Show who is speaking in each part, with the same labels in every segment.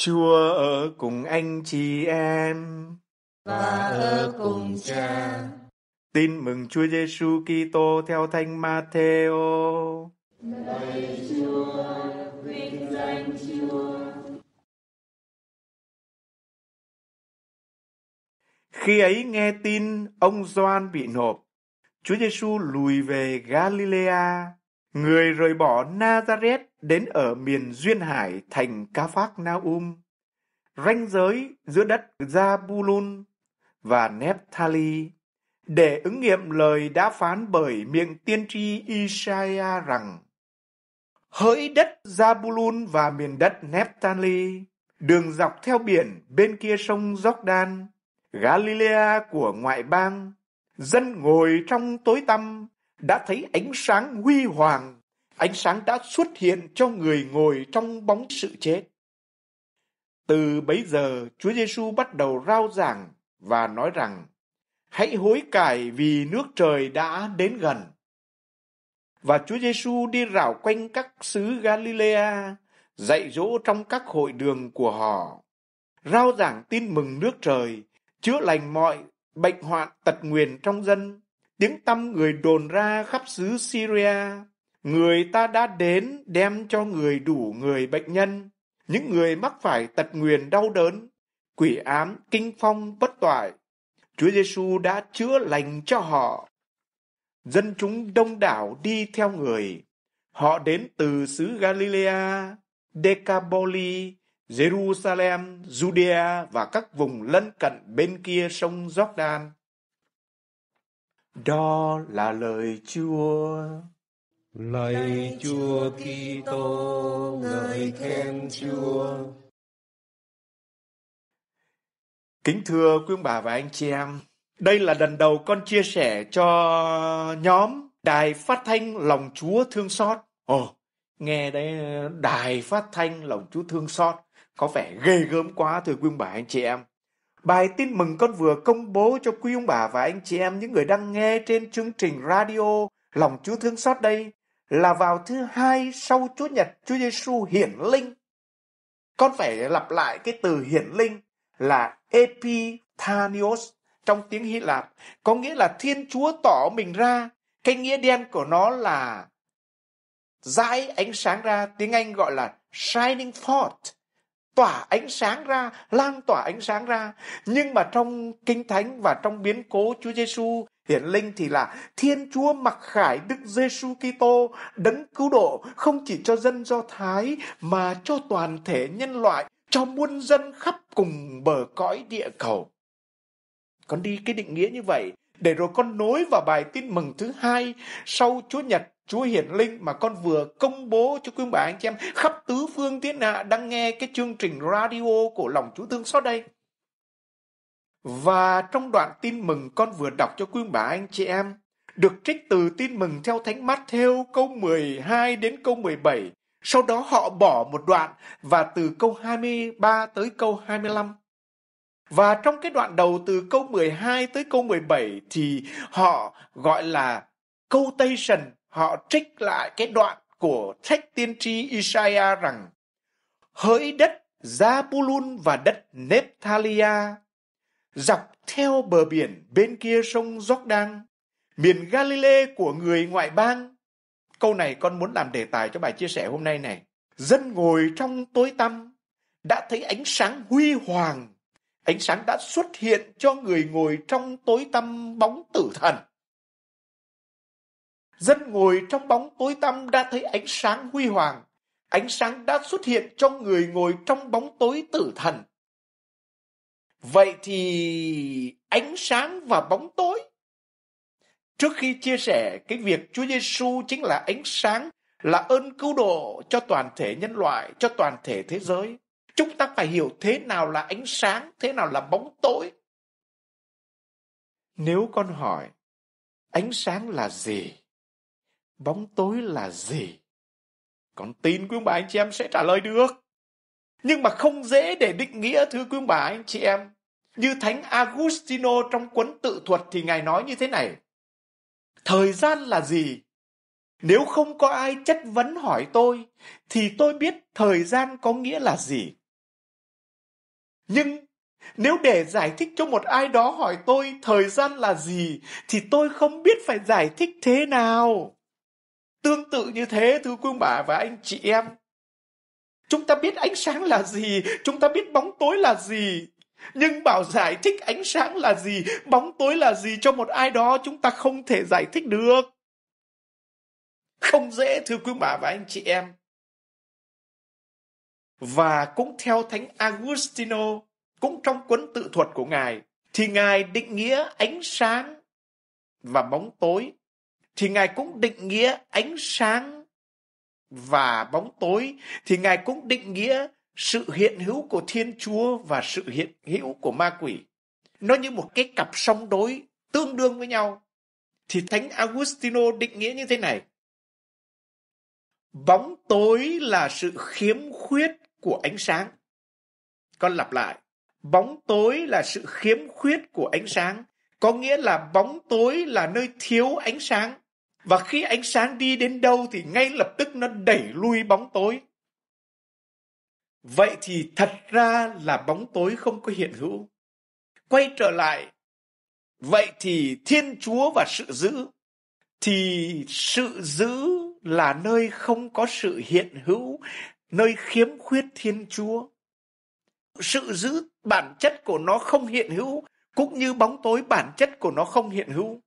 Speaker 1: Chúa ở cùng anh chị em và ở cùng cha. Tin mừng Chúa Giêsu Kitô theo Thánh Matthew. Lạy Chúa, vinh danh Chúa. Khi ấy nghe tin ông Gioan bị nộp, Chúa Giêsu lùi về Galilea Người rời bỏ Nazareth đến ở miền Duyên Hải thành Ca Phác Na-um, ranh giới giữa đất Zabulun và Nephtali, để ứng nghiệm lời đã phán bởi miệng tiên tri Isaiah rằng Hỡi đất Zabulun và miền đất Nephtali, đường dọc theo biển bên kia sông Jordan, Galilea của ngoại bang, dân ngồi trong tối tăm đã thấy ánh sáng huy hoàng, ánh sáng đã xuất hiện cho người ngồi trong bóng sự chết. Từ bấy giờ, Chúa Giêsu bắt đầu rao giảng và nói rằng, hãy hối cải vì nước trời đã đến gần. Và Chúa Giêsu đi rảo quanh các xứ Galilea, dạy dỗ trong các hội đường của họ, rao giảng tin mừng nước trời, chữa lành mọi bệnh hoạn tật nguyền trong dân, Tiếng tâm người đồn ra khắp xứ Syria. Người ta đã đến đem cho người đủ người bệnh nhân, những người mắc phải tật nguyền đau đớn, quỷ ám, kinh phong, bất toại. Chúa Giêsu đã chữa lành cho họ. Dân chúng đông đảo đi theo người. Họ đến từ xứ Galilea, Decapoli, Jerusalem, Judea và các vùng lân cận bên kia sông Jordan. Đó là lời Chúa. Lạy Chúa Kitô, ngợi khen Chúa. Kính thưa quý ông bà và anh chị em, đây là lần đầu con chia sẻ cho nhóm Đài Phát thanh Lòng Chúa Thương Xót. Ồ, nghe đấy Đài Phát thanh Lòng Chúa Thương Xót có vẻ ghê gớm quá thưa quý ông bà anh chị em. Bài tin mừng con vừa công bố cho quý ông bà và anh chị em những người đang nghe trên chương trình radio Lòng Chúa Thương Xót đây là vào thứ hai sau Chúa Nhật Chúa Giêsu hiển linh. Con phải lặp lại cái từ hiển linh là epithanios trong tiếng Hy Lạp, có nghĩa là Thiên Chúa tỏ mình ra. Cái nghĩa đen của nó là dãi ánh sáng ra, tiếng Anh gọi là shining forth tỏa ánh sáng ra, lan tỏa ánh sáng ra. Nhưng mà trong Kinh Thánh và trong biến cố Chúa Giêsu hiển linh thì là Thiên Chúa mặc khải Đức Giêsu Kitô đấng cứu độ không chỉ cho dân Do Thái mà cho toàn thể nhân loại, cho muôn dân khắp cùng bờ cõi địa cầu. Con đi cái định nghĩa như vậy để rồi con nối vào bài tin mừng thứ hai sau Chúa Nhật Chúa Hiển Linh mà con vừa công bố cho quý ông bà anh chị em khắp tứ phương thiên hạ đang nghe cái chương trình radio của lòng Chúa Thương sau đây. Và trong đoạn tin mừng con vừa đọc cho quý ông bà anh chị em, được trích từ tin mừng theo Thánh Matthew câu 12 đến câu 17, sau đó họ bỏ một đoạn và từ câu 23 tới câu 25. Và trong cái đoạn đầu từ câu 12 tới câu 17 thì họ gọi là câu tây sần họ trích lại cái đoạn của sách tiên tri Isaiah rằng hỡi đất Zabulun và đất Nephthalia dọc theo bờ biển bên kia sông Jordan, miền Galilee của người ngoại bang. Câu này con muốn làm đề tài cho bài chia sẻ hôm nay này. Dân ngồi trong tối tăm đã thấy ánh sáng huy hoàng. Ánh sáng đã xuất hiện cho người ngồi trong tối tăm bóng tử thần. Dân ngồi trong bóng tối tăm đã thấy ánh sáng huy hoàng. Ánh sáng đã xuất hiện cho người ngồi trong bóng tối tử thần. Vậy thì ánh sáng và bóng tối. Trước khi chia sẻ cái việc Chúa Giêsu chính là ánh sáng, là ơn cứu độ cho toàn thể nhân loại, cho toàn thể thế giới. Chúng ta phải hiểu thế nào là ánh sáng, thế nào là bóng tối. Nếu con hỏi, ánh sáng là gì? bóng tối là gì con tin quý ông bà anh chị em sẽ trả lời được nhưng mà không dễ để định nghĩa thưa quý ông bà anh chị em như thánh agustino trong cuốn tự thuật thì ngài nói như thế này thời gian là gì nếu không có ai chất vấn hỏi tôi thì tôi biết thời gian có nghĩa là gì nhưng nếu để giải thích cho một ai đó hỏi tôi thời gian là gì thì tôi không biết phải giải thích thế nào Tương tự như thế thưa quý bà và anh chị em. Chúng ta biết ánh sáng là gì, chúng ta biết bóng tối là gì. Nhưng bảo giải thích ánh sáng là gì, bóng tối là gì cho một ai đó chúng ta không thể giải thích được. Không dễ thưa quý bà và anh chị em. Và cũng theo Thánh Agustino, cũng trong cuốn tự thuật của Ngài, thì Ngài định nghĩa ánh sáng và bóng tối thì Ngài cũng định nghĩa ánh sáng và bóng tối, thì Ngài cũng định nghĩa sự hiện hữu của Thiên Chúa và sự hiện hữu của ma quỷ. Nó như một cái cặp song đối tương đương với nhau. Thì Thánh Agustino định nghĩa như thế này. Bóng tối là sự khiếm khuyết của ánh sáng. Con lặp lại. Bóng tối là sự khiếm khuyết của ánh sáng. Có nghĩa là bóng tối là nơi thiếu ánh sáng. Và khi ánh sáng đi đến đâu thì ngay lập tức nó đẩy lui bóng tối. Vậy thì thật ra là bóng tối không có hiện hữu. Quay trở lại, vậy thì Thiên Chúa và sự giữ, thì sự giữ là nơi không có sự hiện hữu, nơi khiếm khuyết Thiên Chúa. Sự giữ bản chất của nó không hiện hữu, cũng như bóng tối bản chất của nó không hiện hữu.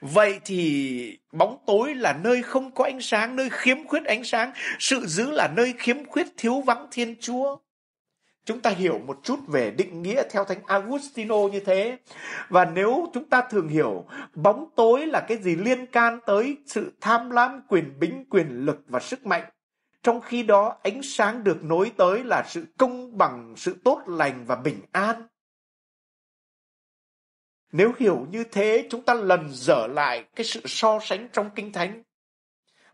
Speaker 1: Vậy thì bóng tối là nơi không có ánh sáng, nơi khiếm khuyết ánh sáng, sự giữ là nơi khiếm khuyết thiếu vắng Thiên Chúa. Chúng ta hiểu một chút về định nghĩa theo Thánh Agustino như thế. Và nếu chúng ta thường hiểu bóng tối là cái gì liên can tới sự tham lam, quyền bính, quyền lực và sức mạnh. Trong khi đó ánh sáng được nối tới là sự công bằng, sự tốt lành và bình an. Nếu hiểu như thế, chúng ta lần dở lại cái sự so sánh trong Kinh Thánh.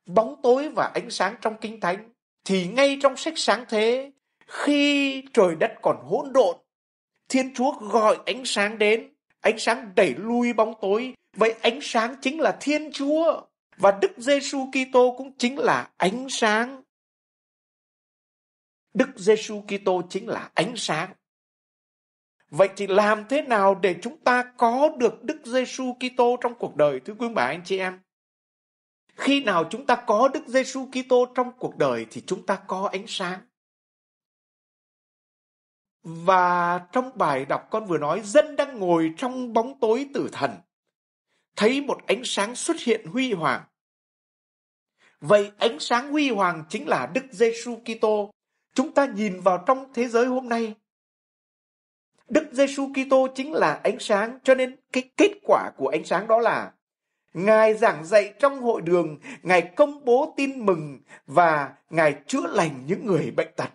Speaker 1: Bóng tối và ánh sáng trong Kinh Thánh, thì ngay trong sách sáng thế, khi trời đất còn hỗn độn, Thiên Chúa gọi ánh sáng đến, ánh sáng đẩy lui bóng tối, vậy ánh sáng chính là Thiên Chúa và Đức Giêsu Kitô cũng chính là ánh sáng. Đức Giêsu Kitô chính là ánh sáng. Vậy thì làm thế nào để chúng ta có được Đức Giêsu Kitô trong cuộc đời thưa quý bà anh chị em? Khi nào chúng ta có Đức Giêsu Kitô trong cuộc đời thì chúng ta có ánh sáng. Và trong bài đọc con vừa nói dân đang ngồi trong bóng tối tử thần, thấy một ánh sáng xuất hiện huy hoàng. Vậy ánh sáng huy hoàng chính là Đức Giêsu Kitô. Chúng ta nhìn vào trong thế giới hôm nay, Đức Giêsu Kitô chính là ánh sáng, cho nên cái kết quả của ánh sáng đó là Ngài giảng dạy trong hội đường, Ngài công bố tin mừng và Ngài chữa lành những người bệnh tật.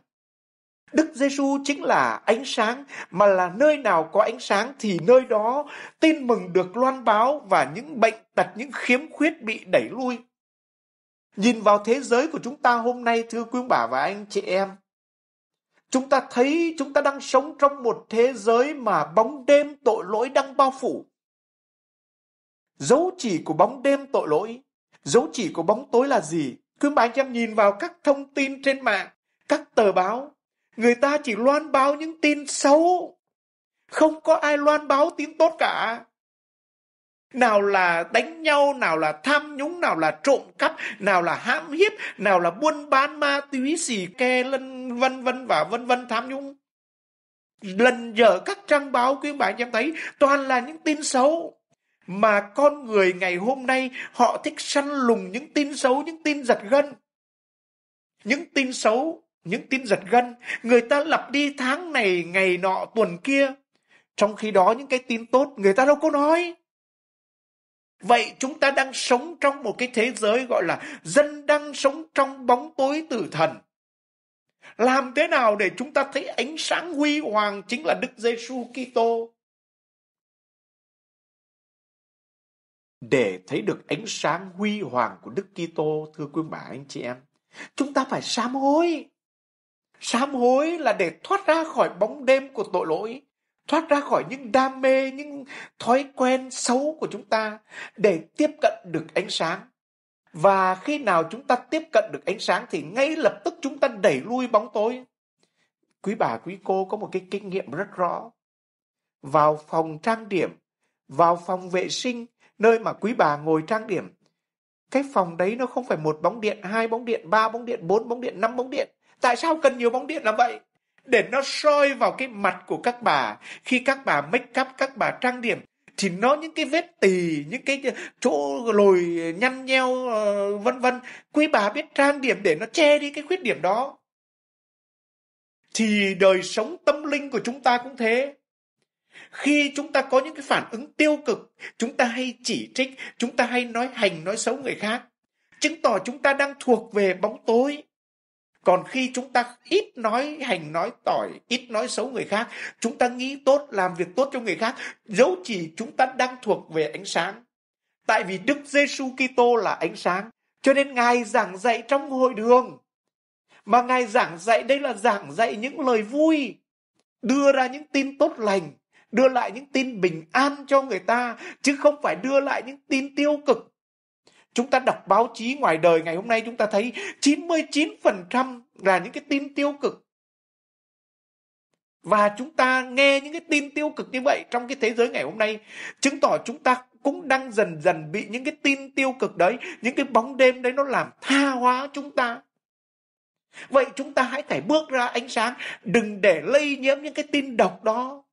Speaker 1: Đức Giêsu chính là ánh sáng, mà là nơi nào có ánh sáng thì nơi đó tin mừng được loan báo và những bệnh tật, những khiếm khuyết bị đẩy lui. Nhìn vào thế giới của chúng ta hôm nay thưa quý bà và anh chị em, Chúng ta thấy chúng ta đang sống trong một thế giới mà bóng đêm tội lỗi đang bao phủ. Dấu chỉ của bóng đêm tội lỗi, dấu chỉ của bóng tối là gì? Cứ mà anh em nhìn vào các thông tin trên mạng, các tờ báo, người ta chỉ loan báo những tin xấu. Không có ai loan báo tin tốt cả. Nào là đánh nhau, nào là tham nhũng, nào là trộm cắp, nào là hãm hiếp, nào là buôn bán ma túy xì ke lân vân vân và vân vân tham nhũng lần dở các trang báo quý bạn em thấy toàn là những tin xấu mà con người ngày hôm nay họ thích săn lùng những tin xấu những tin giật gân những tin xấu những tin giật gân người ta lặp đi tháng này ngày nọ tuần kia trong khi đó những cái tin tốt người ta đâu có nói Vậy chúng ta đang sống trong một cái thế giới gọi là dân đang sống trong bóng tối tử thần. Làm thế nào để chúng ta thấy ánh sáng huy hoàng chính là Đức Giêsu Kitô? Để thấy được ánh sáng huy hoàng của Đức Kitô, thưa quý bà anh chị em, chúng ta phải sám hối. Sám hối là để thoát ra khỏi bóng đêm của tội lỗi, thoát ra khỏi những đam mê, những thói quen xấu của chúng ta để tiếp cận được ánh sáng. Và khi nào chúng ta tiếp cận được ánh sáng thì ngay lập tức chúng ta đẩy lui bóng tối. Quý bà, quý cô có một cái kinh nghiệm rất rõ. Vào phòng trang điểm, vào phòng vệ sinh, nơi mà quý bà ngồi trang điểm, cái phòng đấy nó không phải một bóng điện, hai bóng điện, ba bóng điện, bốn bóng điện, năm bóng điện. Tại sao cần nhiều bóng điện là vậy? Để nó soi vào cái mặt của các bà. Khi các bà make up, các bà trang điểm, thì nó những cái vết tì những cái chỗ lồi nhăn nheo ờ, vân vân quý bà biết trang điểm để nó che đi cái khuyết điểm đó thì đời sống tâm linh của chúng ta cũng thế khi chúng ta có những cái phản ứng tiêu cực chúng ta hay chỉ trích chúng ta hay nói hành nói xấu người khác chứng tỏ chúng ta đang thuộc về bóng tối còn khi chúng ta ít nói hành nói tỏi ít nói xấu người khác chúng ta nghĩ tốt làm việc tốt cho người khác dấu chỉ chúng ta đang thuộc về ánh sáng tại vì đức giê giêsu kitô là ánh sáng cho nên ngài giảng dạy trong hội đường mà ngài giảng dạy đây là giảng dạy những lời vui đưa ra những tin tốt lành đưa lại những tin bình an cho người ta chứ không phải đưa lại những tin tiêu cực Chúng ta đọc báo chí ngoài đời ngày hôm nay chúng ta thấy 99% là những cái tin tiêu cực. Và chúng ta nghe những cái tin tiêu cực như vậy trong cái thế giới ngày hôm nay chứng tỏ chúng ta cũng đang dần dần bị những cái tin tiêu cực đấy, những cái bóng đêm đấy nó làm tha hóa chúng ta. Vậy chúng ta hãy phải bước ra ánh sáng, đừng để lây nhiễm những cái tin độc đó.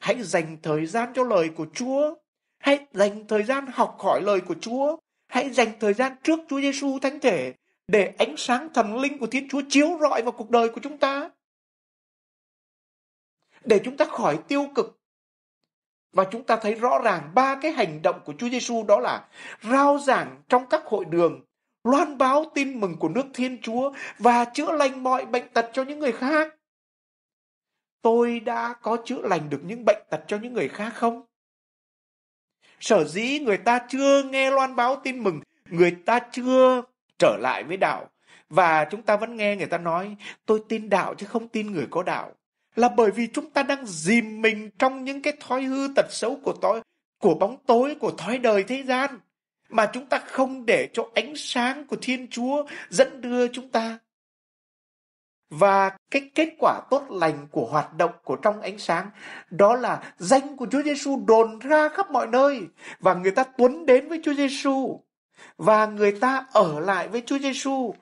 Speaker 1: Hãy dành thời gian cho lời của Chúa, hãy dành thời gian học hỏi lời của Chúa. Hãy dành thời gian trước Chúa Giêsu Thánh Thể để ánh sáng thần linh của Thiên Chúa chiếu rọi vào cuộc đời của chúng ta. Để chúng ta khỏi tiêu cực. Và chúng ta thấy rõ ràng ba cái hành động của Chúa Giêsu đó là rao giảng trong các hội đường, loan báo tin mừng của nước Thiên Chúa và chữa lành mọi bệnh tật cho những người khác. Tôi đã có chữa lành được những bệnh tật cho những người khác không? Sở dĩ người ta chưa nghe loan báo tin mừng, người ta chưa trở lại với đạo. Và chúng ta vẫn nghe người ta nói, tôi tin đạo chứ không tin người có đạo. Là bởi vì chúng ta đang dìm mình trong những cái thói hư tật xấu của tối, của bóng tối, của thói đời thế gian. Mà chúng ta không để cho ánh sáng của Thiên Chúa dẫn đưa chúng ta và cái kết quả tốt lành của hoạt động của trong ánh sáng đó là danh của Chúa Giêsu đồn ra khắp mọi nơi và người ta tuấn đến với Chúa Giêsu và người ta ở lại với Chúa Giêsu.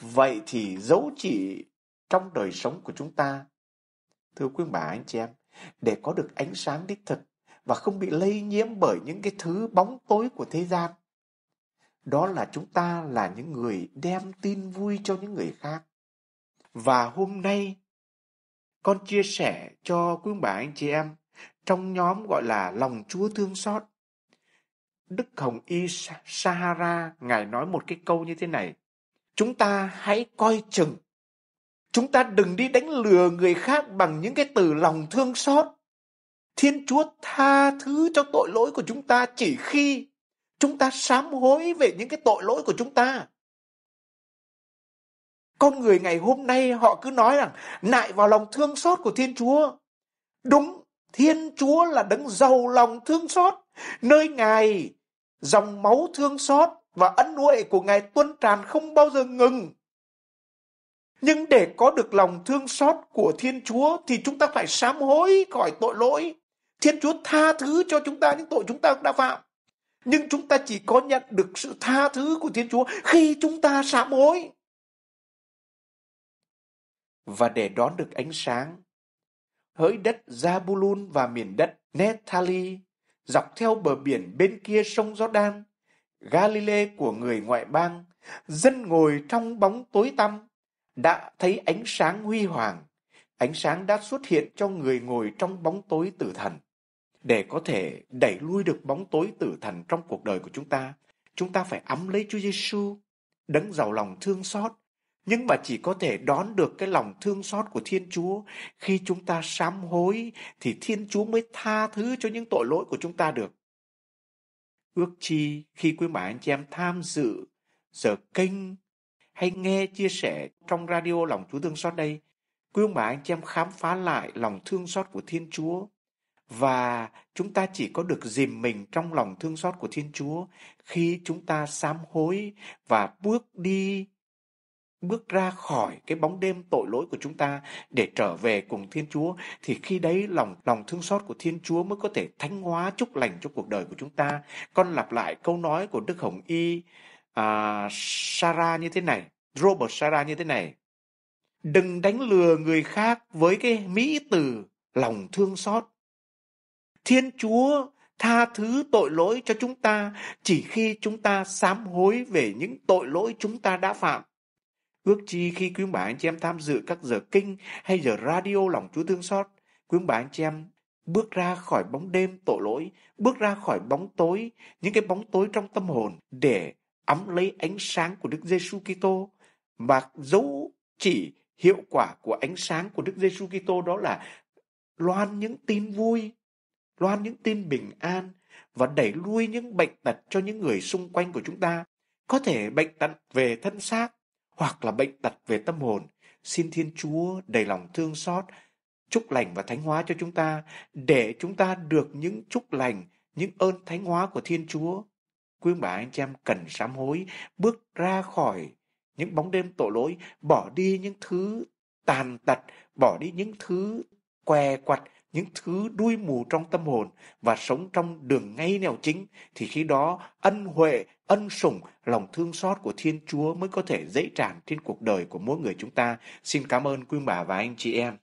Speaker 1: Vậy thì dấu chỉ trong đời sống của chúng ta thưa quý bà anh chị em để có được ánh sáng đích thực và không bị lây nhiễm bởi những cái thứ bóng tối của thế gian đó là chúng ta là những người đem tin vui cho những người khác và hôm nay con chia sẻ cho quý bà anh chị em trong nhóm gọi là lòng chúa thương xót đức hồng y sahara ngài nói một cái câu như thế này chúng ta hãy coi chừng chúng ta đừng đi đánh lừa người khác bằng những cái từ lòng thương xót thiên chúa tha thứ cho tội lỗi của chúng ta chỉ khi Chúng ta sám hối về những cái tội lỗi của chúng ta. Con người ngày hôm nay họ cứ nói rằng nại vào lòng thương xót của Thiên Chúa. Đúng, Thiên Chúa là đấng giàu lòng thương xót, nơi Ngài dòng máu thương xót và ân huệ của Ngài tuôn tràn không bao giờ ngừng. Nhưng để có được lòng thương xót của Thiên Chúa thì chúng ta phải sám hối khỏi tội lỗi. Thiên Chúa tha thứ cho chúng ta những tội chúng ta đã phạm. Nhưng chúng ta chỉ có nhận được sự tha thứ của Thiên Chúa khi chúng ta sám hối. Và để đón được ánh sáng, hỡi đất Zabulun và miền đất Netali, dọc theo bờ biển bên kia sông Jordan, Galile của người ngoại bang, dân ngồi trong bóng tối tăm, đã thấy ánh sáng huy hoàng. Ánh sáng đã xuất hiện cho người ngồi trong bóng tối tử thần. Để có thể đẩy lui được bóng tối tử thần trong cuộc đời của chúng ta, chúng ta phải ấm lấy Chúa Giêsu, đấng giàu lòng thương xót, nhưng mà chỉ có thể đón được cái lòng thương xót của Thiên Chúa. Khi chúng ta sám hối thì Thiên Chúa mới tha thứ cho những tội lỗi của chúng ta được. Ước chi khi quý bà anh chị em tham dự giờ kinh hay nghe chia sẻ trong radio lòng Chúa thương xót đây, quý ông bà anh chị em khám phá lại lòng thương xót của Thiên Chúa và chúng ta chỉ có được dìm mình trong lòng thương xót của Thiên Chúa khi chúng ta sám hối và bước đi bước ra khỏi cái bóng đêm tội lỗi của chúng ta để trở về cùng Thiên Chúa thì khi đấy lòng lòng thương xót của Thiên Chúa mới có thể thánh hóa chúc lành cho cuộc đời của chúng ta. Con lặp lại câu nói của Đức Hồng Y à, Sarah như thế này, Robert Sarah như thế này. Đừng đánh lừa người khác với cái mỹ từ lòng thương xót Thiên Chúa tha thứ tội lỗi cho chúng ta chỉ khi chúng ta sám hối về những tội lỗi chúng ta đã phạm. Ước chi khi quý bà anh chị em tham dự các giờ kinh hay giờ radio lòng Chúa thương xót, quý bà anh chị em bước ra khỏi bóng đêm tội lỗi, bước ra khỏi bóng tối, những cái bóng tối trong tâm hồn để ấm lấy ánh sáng của Đức Giêsu Kitô và dấu chỉ hiệu quả của ánh sáng của Đức Giêsu Kitô đó là loan những tin vui loan những tin bình an và đẩy lui những bệnh tật cho những người xung quanh của chúng ta. Có thể bệnh tật về thân xác hoặc là bệnh tật về tâm hồn. Xin Thiên Chúa đầy lòng thương xót, chúc lành và thánh hóa cho chúng ta để chúng ta được những chúc lành, những ơn thánh hóa của Thiên Chúa. Quý bà anh chị em cần sám hối, bước ra khỏi những bóng đêm tội lỗi, bỏ đi những thứ tàn tật, bỏ đi những thứ què quặt, những thứ đuôi mù trong tâm hồn và sống trong đường ngay nẻo chính, thì khi đó ân huệ, ân sủng, lòng thương xót của Thiên Chúa mới có thể dễ tràn trên cuộc đời của mỗi người chúng ta. Xin cảm ơn quý bà và anh chị em.